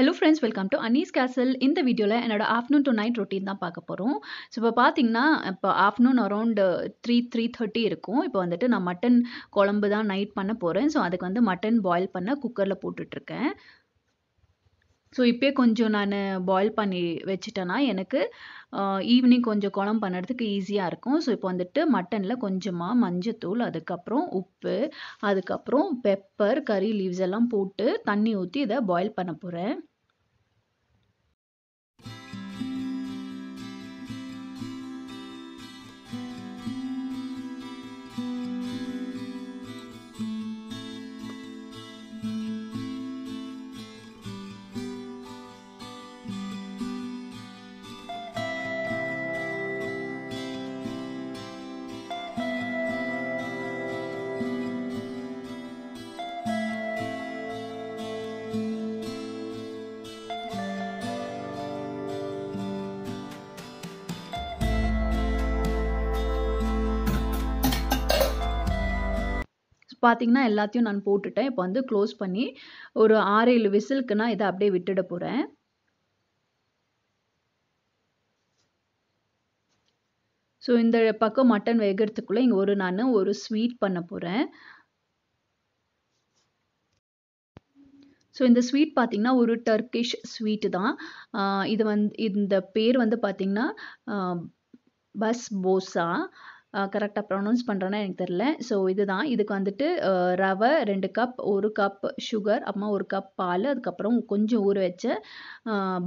hello friends welcome to Anees கேசல் இந்த வீடியோவில் என்னோட ஆஃப்டர்நூன் டு நைட் ரொட்டீன் தான் பார்க்க போகிறோம் ஸோ இப்போ பார்த்தீங்கன்னா இப்போ afternoon around three three thirty இருக்கும் இப்போ வந்துட்டு நான் மட்டன் குழம்பு தான் நைட் பண்ண போகிறேன் ஸோ அதுக்கு வந்து மட்டன் பாயில் பண்ண குக்கரில் போட்டுட்ருக்கேன் ஸோ இப்போயே கொஞ்சம் நான் பாயில் பண்ணி வச்சுட்டேன்னா எனக்கு ஈவினிங் கொஞ்சம் குழம்பு பண்ணுறதுக்கு ஈஸியாக இருக்கும் ஸோ இப்போ வந்துட்டு மட்டனில் கொஞ்சமாக மஞ்சத்தூள் அதுக்கப்புறம் உப்பு அதுக்கப்புறம் பெப்பர் கறி லீவ்ஸ் எல்லாம் போட்டு தண்ணி ஊற்றி இதை பாயில் பண்ண போகிறேன் பார்த்தீங்கன்னா எல்லாத்தையும் நான் போட்டுட்டேன் இப்போ வந்து க்ளோஸ் பண்ணி ஒரு ஆறு ஏழு விசிலுக்கு நான் இதை அப்படியே விட்டுட போகிறேன் ஸோ இந்த பக்கம் மட்டன் வேகிறதுக்குள்ளே இங்கே ஒரு நான் ஒரு ஸ்வீட் பண்ண போகிறேன் ஸோ இந்த ஸ்வீட் பார்த்திங்கன்னா ஒரு டர்க்கிஷ் ஸ்வீட்டு தான் இது வந்து இந்த பேர் வந்து பார்த்திங்கன்னா பஸ் போசா கரெக்டாக ப்ரொனவுன்ஸ் பண்ணுறேன்னா எனக்கு தெரில ஸோ இதுதான் இதுக்கு வந்துட்டு ரவை ரெண்டு கப் ஒரு கப் சுகர் அப்புறமா ஒரு கப் பால் அதுக்கப்புறம் கொஞ்சம் ஊற வச்ச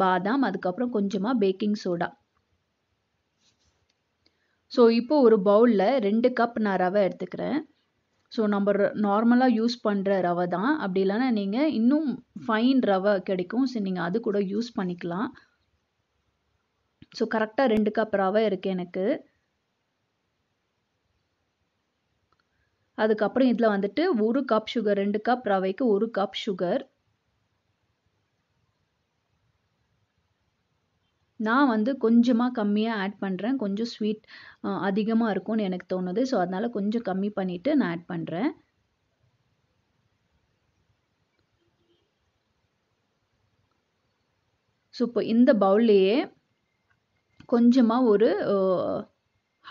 பாதாம் அதுக்கப்புறம் கொஞ்சமாக பேக்கிங் சோடா ஸோ இப்போ ஒரு பவுலில் ரெண்டு கப் நான் ரவை எடுத்துக்கிறேன் ஸோ நம்ம நார்மலாக யூஸ் பண்ணுற ரவை தான் அப்படி இல்லைன்னா நீங்கள் இன்னும் ஃபைன் ரவை கிடைக்கும் ஸோ நீங்கள் அது கூட யூஸ் பண்ணிக்கலாம் ஸோ கரெக்டாக ரெண்டு கப் ரவை இருக்குது எனக்கு அதுக்கப்புறம் இதில் வந்துட்டு ஒரு கப் சுகர் ரெண்டு கப் ரவைக்கு ஒரு கப் சுகர் நான் வந்து கொஞ்சமாக கம்மியாக ஆட் பண்ணுறேன் கொஞ்சம் ஸ்வீட் அதிகமாக இருக்கும்னு எனக்கு தோணுது ஸோ அதனால் கொஞ்சம் கம்மி பண்ணிவிட்டு நான் ஆட் பண்ணுறேன் ஸோ இப்போ இந்த பவுல்லையே கொஞ்சமாக ஒரு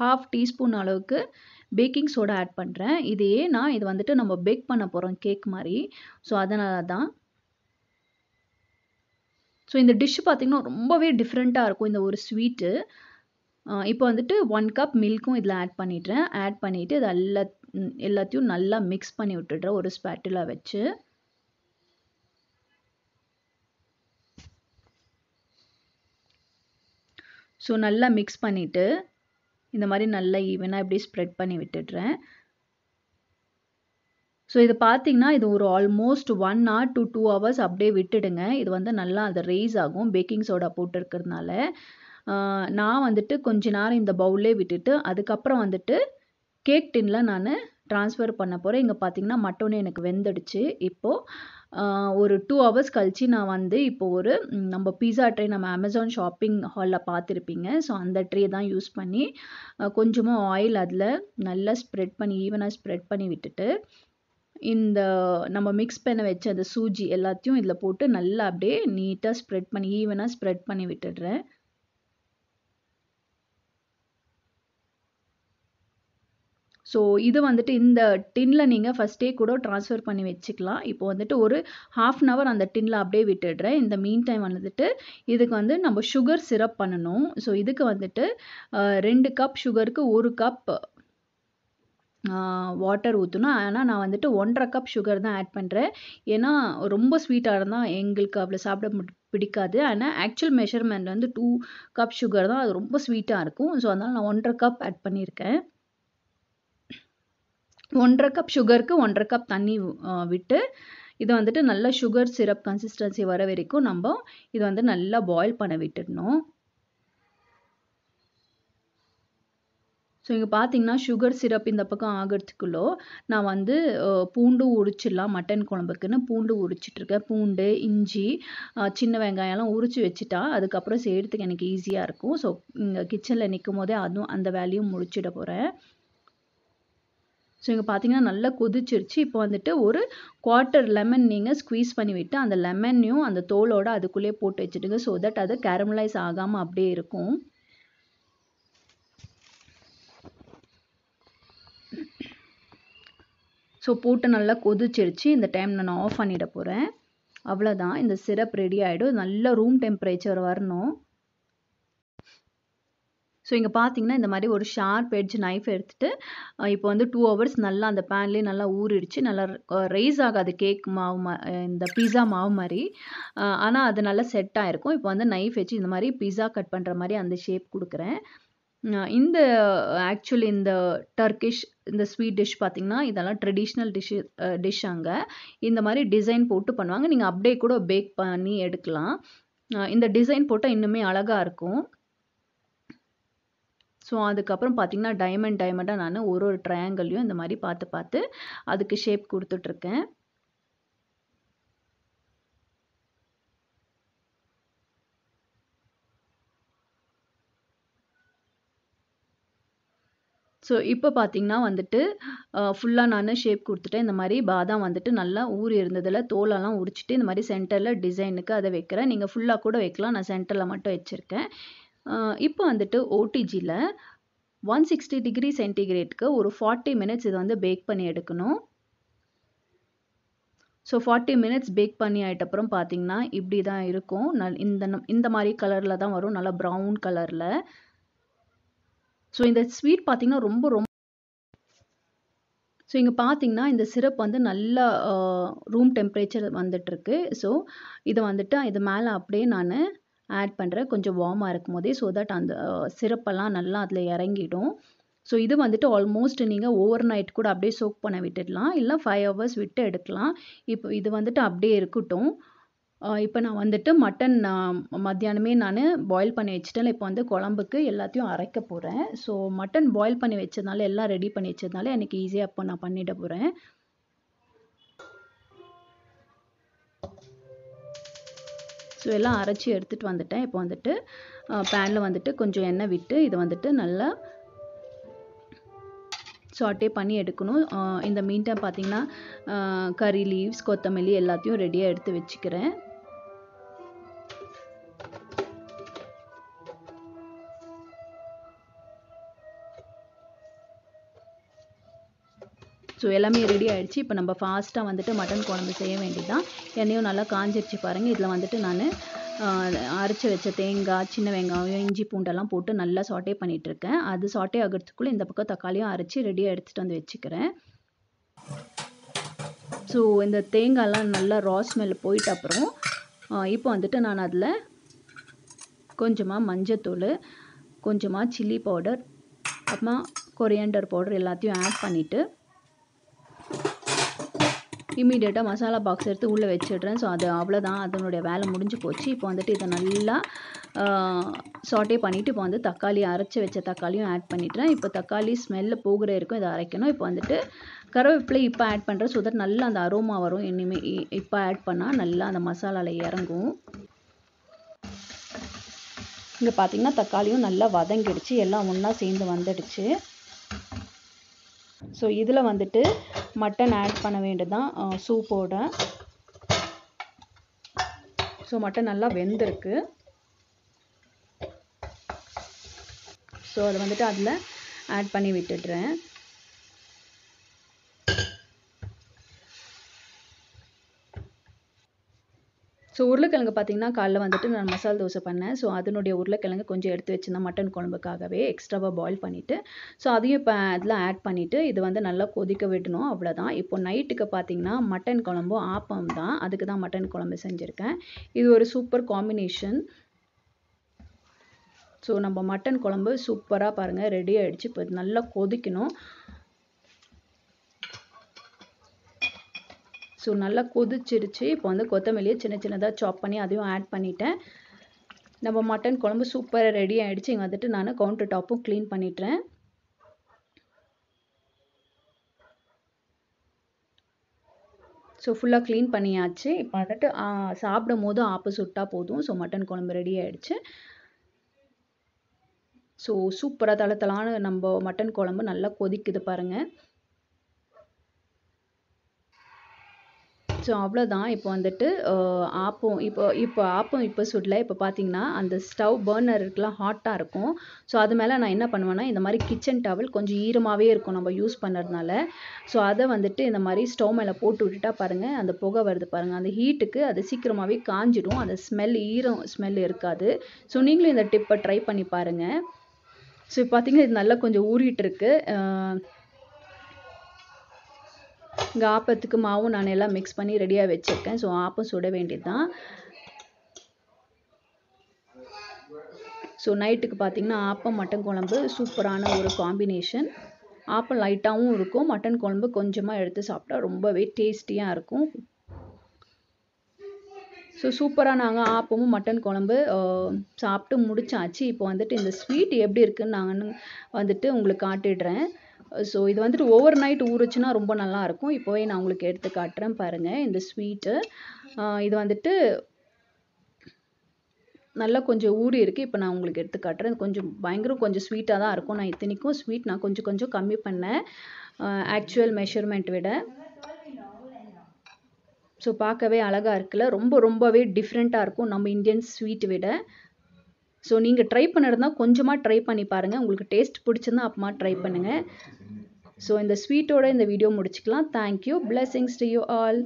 ஹாஃப் டீஸ்பூன் அளவுக்கு பேக்கிங் சோடா ஆட் பண்ணுறேன் இது ஏன்னா இது வந்துட்டு நம்ம பேக் பண்ண போகிறோம் கேக் மாதிரி ஸோ அதனால தான் ஸோ இந்த டிஷ் பார்த்திங்கன்னா ரொம்பவே டிஃப்ரெண்ட்டாக இருக்கும் இந்த ஒரு ஸ்வீட்டு இப்போ வந்துட்டு ஒன் கப் மில்க்கும் இதில் ஆட் பண்ணிடுறேன் ஆட் பண்ணிவிட்டு இது எல்லா எல்லாத்தையும் நல்லா மிக்ஸ் பண்ணி விட்டுடுறேன் ஒரு ஸ்பேட்டில் வச்சு ஸோ நல்லா மிக்ஸ் பண்ணிவிட்டு இந்த மாதிரி நல்லா ஈவனாக இப்படி ஸ்ப்ரெட் பண்ணி விட்டுடுறேன் ஸோ இது பார்த்தீங்கன்னா இது ஒரு almost one or two two hours அப்படியே விட்டுடுங்க இது வந்து நல்லா அது ரைஸ் ஆகும் பேக்கிங் சோடா போட்டிருக்கிறதுனால நான் வந்துட்டு கொஞ்ச நேரம் இந்த பவுல்லே விட்டுட்டு அதுக்கப்புறம் வந்துட்டு கேக் டின்னில் நான் ட்ரான்ஸ்ஃபர் பண்ண போகிறேன் இங்கே பார்த்தீங்கன்னா மட்டோன்னே எனக்கு வெந்துடுச்சு இப்போது ஒரு டூ ஹவர்ஸ் கழித்து நான் வந்து இப்போ ஒரு நம்ம பீஸா ட்ரே நம்ம அமேசான் ஷாப்பிங் ஹாலில் பார்த்துருப்பீங்க ஸோ அந்த ட்ரே தான் யூஸ் பண்ணி கொஞ்சமாக ஆயில் அதில் நல்லா ஸ்ப்ரெட் பண்ணி ஈவனாக ஸ்ப்ரெட் பண்ணி விட்டுட்டு இந்த நம்ம மிக்ஸ் பண்ண வச்ச அந்த சூஜி எல்லாத்தையும் இதில் போட்டு நல்லா அப்படியே நீட்டாக ஸ்ப்ரெட் பண்ணி ஈவனாக ஸ்ப்ரெட் பண்ணி விட்டுடுறேன் ஸோ இது வந்துட்டு இந்த டின்னில் நீங்கள் ஃபஸ்ட்டே கூட ட்ரான்ஸ்ஃபர் பண்ணி வச்சுக்கலாம் இப்போ வந்துட்டு ஒரு ஹாஃப் அன் அவர் அந்த டின்னில் அப்படியே விட்டுடுறேன் இந்த மீன் டைம் வந்துட்டு இதுக்கு வந்து நம்ம சுகர் சிரப் பண்ணணும் ஸோ இதுக்கு வந்துட்டு ரெண்டு கப் சுகருக்கு ஒரு கப் வாட்டர் ஊற்றணும் ஆனால் நான் வந்துட்டு ஒன்றரை கப் சுகர் தான் ஆட் பண்ணுறேன் ஏன்னா ரொம்ப ஸ்வீட்டாக இருந்தால் எங்களுக்கு அவ்வளோ சாப்பிட பிடிக்காது ஆனால் ஆக்சுவல் மெஷர்மெண்ட் வந்து டூ கப் சுகர் தான் அது ரொம்ப ஸ்வீட்டாக இருக்கும் ஸோ அதனால் நான் ஒன்றரை கப் ஆட் பண்ணியிருக்கேன் ஒன்றரை கப் சுகருக்கு ஒன்றரை கப் தண்ணி விட்டு இதை வந்துட்டு நல்லா சுகர் சிரப் கன்சிஸ்டன்சி வர வரைக்கும் நம்ம இதை வந்து நல்லா பாயில் பண்ண விட்டுடணும் ஸோ இங்கே பார்த்தீங்கன்னா சுகர் சிரப் இந்த பக்கம் ஆகிறதுக்குள்ளோ நான் வந்து பூண்டு உரிச்சிடலாம் மட்டன் குழம்புக்குன்னு பூண்டு உரிச்சிட்ருக்கேன் பூண்டு இஞ்சி சின்ன வெங்காயம்லாம் உரிச்சு வச்சுட்டா அதுக்கப்புறம் செய்கிறதுக்கு எனக்கு ஈஸியாக இருக்கும் ஸோ இங்கே கிச்சனில் நிற்கும் போதே அதுவும் அந்த வேலையும் முடிச்சிட போகிறேன் ஸோ இங்கே பார்த்தீங்கன்னா நல்லா கொதிச்சிருச்சு இப்போ வந்துட்டு ஒரு குவார்ட்டர் லெமன் நீங்கள் ஸ்குவீஸ் பண்ணி விட்டு அந்த லெமனையும் அந்த தோலோடு அதுக்குள்ளேயே போட்டு வச்சுடுங்க ஸோ தட் அது கேரமலைஸ் ஆகாமல் அப்படியே இருக்கும் ஸோ போட்டு நல்லா கொதிச்சிருச்சு இந்த டைம் நான் ஆஃப் பண்ணிட போகிறேன் அவ்வளோதான் இந்த சிரப் ரெடி ஆகிடும் நல்லா ரூம் டெம்பரேச்சர் வரணும் ஸோ இங்கே பார்த்தீங்கன்னா இந்த மாதிரி ஒரு ஷார்ப் எட்ஜ் நைஃப் எடுத்துகிட்டு இப்போ வந்து டூ ஹவர்ஸ் நல்லா அந்த பேன்லேயே நல்லா ஊறிடுச்சு நல்லா ரைஸ் ஆகாது கேக் மாவு இந்த பீஸா மாவு மாதிரி ஆனால் அது நல்லா செட் ஆகிருக்கும் இப்போ வந்து நைஃப் வச்சு இந்த மாதிரி பீஸா கட் பண்ணுற மாதிரி அந்த ஷேப் கொடுக்குறேன் இந்த ஆக்சுவலி இந்த டர்க்கிஷ் இந்த ஸ்வீட் டிஷ் பார்த்தீங்கன்னா இதெல்லாம் ட்ரெடிஷ்னல் டிஷ் டிஷ் அங்கே இந்த மாதிரி டிசைன் போட்டு பண்ணுவாங்க நீங்கள் அப்படியே கூட பேக் பண்ணி எடுக்கலாம் இந்த டிசைன் போட்டால் இன்னுமே அழகாக இருக்கும் ஸோ அதுக்கப்புறம் பார்த்திங்கன்னா டைமண்ட் டைமண்டாக நான் ஒரு ஒரு ட்ரையாங்கல்லையும் இந்த மாதிரி பார்த்து பார்த்து அதுக்கு ஷேப் கொடுத்துட்ருக்கேன் ஸோ இப்போ பார்த்தீங்கன்னா வந்துட்டு ஃபுல்லாக நான் ஷேப் கொடுத்துட்டேன் இந்த மாதிரி பாதாம் வந்துட்டு நல்லா ஊறி இருந்ததில் தோலெல்லாம் உரிச்சிட்டு இந்த மாதிரி சென்டரில் டிசைனுக்கு அதை வைக்கிறேன் நீங்கள் ஃபுல்லாக கூட வைக்கலாம் நான் சென்டரில் மட்டும் வச்சுருக்கேன் இப்போ வந்துட்டு ஓடிஜியில் ஒன் சிக்ஸ்டி டிகிரி சென்டிகிரேட்க்கு ஒரு ஃபார்ட்டி மினிட்ஸ் இதை வந்து பேக் பண்ணி எடுக்கணும் ஸோ ஃபார்ட்டி மினிட்ஸ் பேக் பண்ணி அப்புறம் பார்த்தீங்கன்னா இப்படி தான் இருக்கும் நல் இந்த இந்த மாதிரி கலரில் தான் வரும் நல்லா ப்ரௌன் கலரில் ஸோ இந்த ஸ்வீட் பார்த்தீங்கன்னா ரொம்ப ரொம்ப ஸோ இங்கே பார்த்தீங்கன்னா இந்த சிரப் வந்து நல்ல ரூம் டெம்பரேச்சர் வந்துட்டுருக்கு ஸோ இதை வந்துட்டு இது மேலே அப்படியே நான் ஆட் பண்ணுறேன் கொஞ்சம் வார்மாக இருக்கும் போதே ஸோ தட் அந்த சிரப்பெல்லாம் நல்லா அதில் இறங்கிடும் ஸோ இது வந்துட்டு ஆல்மோஸ்ட் நீங்கள் ஓவர் நைட் கூட அப்படியே சோக் பண்ண விட்டுடலாம் இல்லை ஃபைவ் ஹவர்ஸ் விட்டு எடுக்கலாம் இப்போ இது வந்துட்டு அப்படியே இருக்கட்டும் இப்போ நான் வந்துட்டு மட்டன் நான் மத்தியானமே நான் பாயில் பண்ணி வச்சுட்டேன் இப்போ வந்து குழம்புக்கு எல்லாத்தையும் அரைக்க போகிறேன் ஸோ மட்டன் பாயில் பண்ணி வச்சதுனால எல்லாம் ரெடி பண்ணி வச்சதுனால எனக்கு ஈஸியாக இப்போ நான் பண்ணிட போகிறேன் ஸோ எல்லாம் அரைச்சி எடுத்துகிட்டு வந்துட்டேன் இப்போ வந்துட்டு பேனில் வந்துட்டு கொஞ்சம் எண்ணெய் விட்டு இதை வந்துட்டு நல்லா சாட்டே பண்ணி எடுக்கணும் இந்த மீன் டைம் பார்த்திங்கன்னா கறி லீவ்ஸ் கொத்தமல்லி எல்லாத்தையும் ரெடியாக எடுத்து வச்சுக்கிறேன் ஸோ எல்லாமே ரெடி ஆகிடுச்சு இப்போ நம்ம ஃபாஸ்ட்டாக வந்துட்டு மட்டன் குழம்பு செய்ய தான் எண்ணெயும் நல்லா காஞ்சிருச்சு பாருங்கள் இதில் வந்துட்டு நான் அரைச்சி வச்ச தேங்காய் சின்ன வெங்காயம் இஞ்சி பூண்டெல்லாம் போட்டு நல்லா சாட்டே பண்ணிகிட்ருக்கேன் அது சாட்டே ஆகிறதுக்குள்ளே இந்த பக்கம் தக்காளியும் அரைச்சி ரெடியாக எடுத்துகிட்டு வந்து வச்சுக்கிறேன் ஸோ இந்த தேங்காயெலாம் நல்லா ரா ஸ்மெல் போயிட்ட அப்புறம் இப்போ வந்துட்டு நான் அதில் கொஞ்சமாக மஞ்சத்தூள் கொஞ்சமாக சில்லி பவுடர் அப்புறமா கொரியாண்டர் பவுடர் எல்லாத்தையும் ஆட் பண்ணிவிட்டு இம்மிடியேட்டாக மசாலா பாக்ஸ் எடுத்து உள்ளே வச்சிடுறேன் ஸோ அது அவ்வளோதான் அதனுடைய வேலை முடிஞ்சு போச்சு இப்போ வந்துட்டு இதை நல்லா சாட்டே பண்ணிவிட்டு இப்போ வந்து தக்காளி அரைச்சி வச்ச தக்காளியும் ஆட் பண்ணிட்டுறேன் இப்போ தக்காளி ஸ்மெல்லில் போகிற இருக்கும் இதை அரைக்கணும் இப்போ வந்துட்டு கருவேப்பிலை இப்போ ஆட் பண்ணுறேன் ஸோ தட் நல்லா அந்த அரோமா வரும் இனிமேல் இப்போ ஆட் பண்ணால் நல்லா அந்த மசாலாவில் இறங்கும் இங்கே பார்த்தீங்கன்னா தக்காளியும் நல்லா வதங்கிடுச்சு எல்லாம் ஒன்றா சேர்ந்து வந்துடுச்சு ஸோ இதில் வந்துட்டு மட்டன் ஆட் பண்ண வேண்டியதான் சூப்போட ஸோ மட்டன் நல்லா வெந்திருக்கு ஸோ அதை வந்துட்டு அதில் ஆட் பண்ணி விட்டுடுறேன் ஸோ உருளைக்கிழங்கு பார்த்திங்கன்னா காலைல வந்துட்டு நான் மசாலா தோசை பண்ணேன் ஸோ அதனுடைய உருளைக்கிழங்கு கொஞ்சம் எடுத்து வச்சுருந்தேன் மட்டன் குழம்புக்காகவே எக்ஸ்ட்ராவாக பாயில் பண்ணிவிட்டு ஸோ அதையும் இப்போ இதெல்லாம் ஆட் பண்ணிவிட்டு இது வந்து நல்லா கொதிக்க விடணும் அவ்வளோதான் இப்போ நைட்டுக்கு பார்த்திங்கன்னா மட்டன் குழம்பும் ஆப்பம் தான் அதுக்கு தான் மட்டன் குழம்பு செஞ்சுருக்கேன் இது ஒரு சூப்பர் காம்பினேஷன் ஸோ நம்ம மட்டன் குழம்பு சூப்பராக பாருங்கள் ரெடி ஆகிடுச்சு இப்போ நல்லா கொதிக்கணும் ஸோ நல்லா கொதிச்சிருச்சு இப்போ வந்து கொத்தமல்லியை சின்ன சின்னதாக சாப் பண்ணி அதையும் ஆட் பண்ணிட்டேன் நம்ம மட்டன் குழம்பு சூப்பராக ரெடி ஆகிடுச்சு இங்கே வந்துட்டு நான் கவுண்டர் டாப்பும் க்ளீன் பண்ணிட்டேன் ஸோ ஃபுல்லாக க்ளீன் பண்ணியாச்சு இப்போ வந்துட்டு சாப்பிடும் போதும் ஆப்பு சுட்டா போதும் ஸோ மட்டன் குழம்பு ரெடி ஆகிடுச்சு ஸோ சூப்பராக தளத்தலான நம்ம மட்டன் குழம்பு நல்லா கொதிக்குது பாருங்கள் ஸோ அவ்வளோதான் இப்போ வந்துட்டு ஆப்பம் இப்போ இப்போ ஆப்பம் இப்போ சுடல இப்போ பார்த்தீங்கன்னா அந்த ஸ்டவ் பர்னர் ஹாட்டாக இருக்கும் ஸோ அது மேலே நான் என்ன பண்ணுவேன்னா இந்த மாதிரி கிச்சன் டவல் கொஞ்சம் ஈரமாகவே இருக்கும் நம்ம யூஸ் பண்ணுறதுனால ஸோ அதை வந்துட்டு இந்த மாதிரி ஸ்டவ் மேலே போட்டு விட்டுட்டா பாருங்கள் அந்த புகை வருது பாருங்கள் அந்த ஹீட்டுக்கு அது சீக்கிரமாகவே காஞ்சிடும் அந்த ஸ்மெல் ஈரம் ஸ்மெல் இருக்காது ஸோ நீங்களும் இந்த டிப்பை ட்ரை பண்ணி பாருங்கள் ஸோ பார்த்தீங்கன்னா இது நல்லா கொஞ்சம் ஊறிட்டு இருக்குது இங்கே ஆப்பத்துக்கு மாவும் நான் எல்லாம் மிக்ஸ் பண்ணி ரெடியாக வச்சுருக்கேன் ஸோ ஆப்பம் சுட வேண்டியது தான் ஸோ நைட்டுக்கு பார்த்தீங்கன்னா ஆப்பம் மட்டன் குழம்பு சூப்பரான ஒரு காம்பினேஷன் ஆப்பம் லைட்டாகவும் இருக்கும் மட்டன் குழம்பு கொஞ்சமாக எடுத்து சாப்பிட்டா ரொம்பவே டேஸ்டியாக இருக்கும் ஸோ சூப்பராக நாங்கள் ஆப்பமும் மட்டன் குழம்பு சாப்பிட்டு முடிச்சாச்சு இப்போ வந்துட்டு இந்த ஸ்வீட் எப்படி இருக்குன்னு நான் வந்துட்டு உங்களுக்கு காட்டிடுறேன் ஸோ இது வந்துட்டு ஓவர் நைட் ஊறுச்சுன்னா ரொம்ப நல்லாயிருக்கும் இப்போவே நான் உங்களுக்கு எடுத்து காட்டுறேன் பாருங்கள் இந்த ஸ்வீட்டு இது வந்துட்டு நல்லா கொஞ்சம் ஊறி இருக்குது இப்போ நான் உங்களுக்கு எடுத்து காட்டுறேன் கொஞ்சம் பயங்கரம் கொஞ்சம் ஸ்வீட்டாக தான் இருக்கும் நான் இத்தனைக்கும் ஸ்வீட் நான் கொஞ்சம் கொஞ்சம் கம்மி பண்ணேன் ஆக்சுவல் மெஷர்மெண்ட் விட ஸோ பார்க்கவே அழகாக இருக்குல்ல ரொம்ப ரொம்பவே டிஃப்ரெண்ட்டாக இருக்கும் நம்ம இந்தியன் ஸ்வீட் விட ஸோ நீங்கள் ட்ரை பண்ணுறதுனா கொஞ்சமாக ட்ரை பண்ணி பாருங்கள் உங்களுக்கு டேஸ்ட் பிடிச்சிருந்தா அப்பமா ட்ரை பண்ணுங்கள் ஸோ இந்த ஸ்வீட்டோட இந்த வீடியோ முடிச்சுக்கலாம் thank you blessings to you all